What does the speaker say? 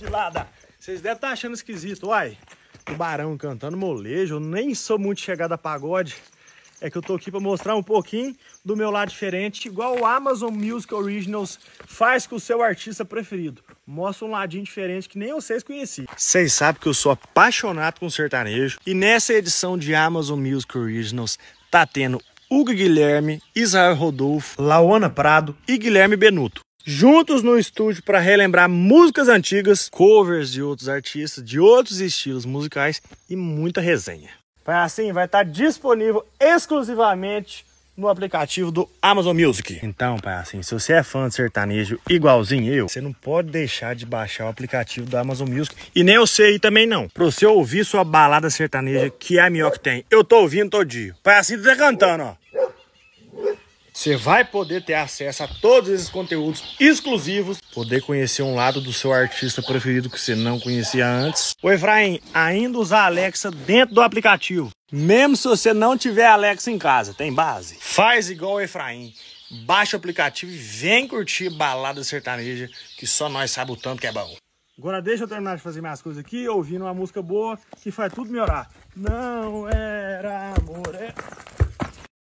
filada. Vocês devem estar achando esquisito, uai. Tubarão cantando molejo, eu nem sou muito chegada a pagode. É que eu tô aqui para mostrar um pouquinho do meu lado diferente, igual o Amazon Music Originals faz com o seu artista preferido. Mostra um ladinho diferente que nem vocês conheciam. Vocês sabem que eu sou apaixonado com sertanejo e nessa edição de Amazon Music Originals tá tendo Hugo Guilherme, Israel Rodolfo, Laona Prado e Guilherme Benuto juntos no estúdio para relembrar músicas antigas, covers de outros artistas, de outros estilos musicais e muita resenha. Vai assim, vai estar tá disponível exclusivamente no aplicativo do Amazon Music. Então, pai, assim, se você é fã de sertanejo igualzinho eu, você não pode deixar de baixar o aplicativo do Amazon Music e nem eu sei também não. Pra você ouvir sua balada sertaneja que é a melhor que tem. Eu tô ouvindo todinho. Pai, assim, tá cantando, ó. Você vai poder ter acesso a todos esses conteúdos exclusivos, poder conhecer um lado do seu artista preferido que você não conhecia antes. O Efraim ainda usa a Alexa dentro do aplicativo, mesmo se você não tiver Alexa em casa, tem base. Faz igual o Efraim, baixa o aplicativo e vem curtir balada sertaneja, que só nós sabemos o tanto que é bom. Agora deixa eu terminar de fazer minhas coisas aqui, ouvindo uma música boa que faz tudo melhorar. Não era